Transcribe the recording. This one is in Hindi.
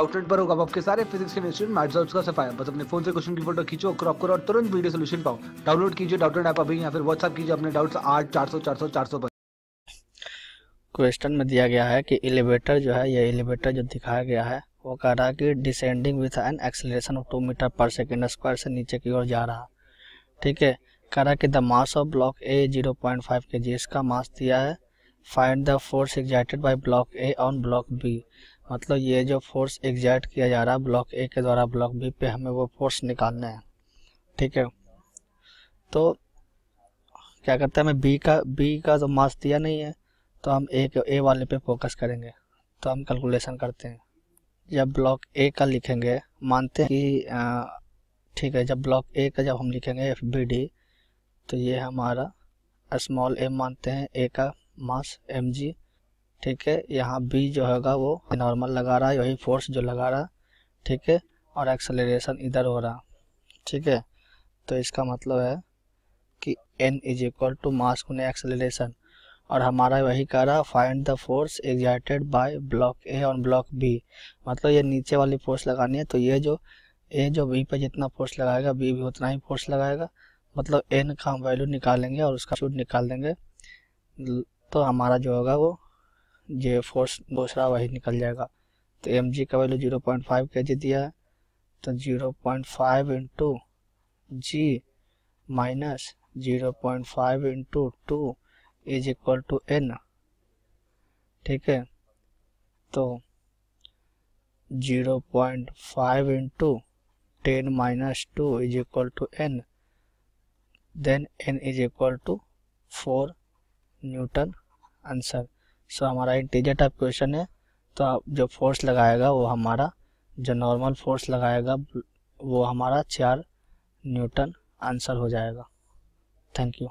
आउटलेट पर होगा आपके सारे फिजिक्स केमिस्ट्री मैथ्स और उसका सफाया बस अपने फोन से क्वेश्चन की फोटो खींचो क्रॉप करो और तुरंत वीडियो सोल्यूशन पाओ डाउनलोड कीजिए डाउटलेट ऐप अभी या फिर व्हाट्सअप कीजिए अपने डाउट्स आठ चार सौ चार सौ चार सौ पर क्वेश्चन में दिया गया है कि एलिवेटर जो है यह एलिवेटर जो दिखाया गया है वो कह रहा है कि descending with an acceleration of two metre per second square से नीचे की ओर जा रहा ठीक है कह रहा है कि the mass of block A zero point five K G इसका मास दिया है find the force exerted by block A on block B मतलब ये जो फोर्स एग्जाइट किया जा रहा है ब्लॉक ए के द्वारा ब्लॉक बी पे हमें वो फोर्स निकालना है ठीक है तो क्या करते हैं हमें बी का बी का तो मास दिया नहीं है तो हम ए के ए वाले पे फोकस करेंगे तो हम कैलकुलेशन करते हैं जब ब्लॉक ए का लिखेंगे मानते हैं कि ठीक है जब ब्लॉक ए का जब हम लिखेंगे एफ बी डी तो ये हमारा स्मॉल ए मानते हैं ए का मास एम जी ठीक है यहाँ बी जो होगा वो नॉर्मल लगा रहा है वही फोर्स जो लगा रहा ठीक है और एक्सेलरेशन इधर हो रहा ठीक है तो इसका मतलब है कि N is equal to mass गुने एक्सेलरेशन और हमारा वही कह रहा find the force exerted by block A और ब्लॉक बी मतलब ये नीचे वाली फोर्स लगानी है तो ये जो ए जो बी पे जितना फोर्स लगाएगा बी भी उतना ही फोर्स लगाएगा मतलब एन का हम वैल्यू निकालेंगे और उसका शूट निकाल देंगे तो हमारा जो होगा वो जे फोर्स दूसरा वही निकल जाएगा तो एम जी का value zero point five K जी दिया है तो zero point five into G minus zero point five into two is equal to N ठीक है तो zero point five into ten minus two is equal to N then N is equal to four newton answer so हमारा इंटीजर टाइप क्वेश्चन है तो आप जो फोर्स लगाएगा वो हमारा जो नॉर्मल फोर्स लगाएगा वो हमारा चार न्यूटन आंसर हो जाएगा थैंक यू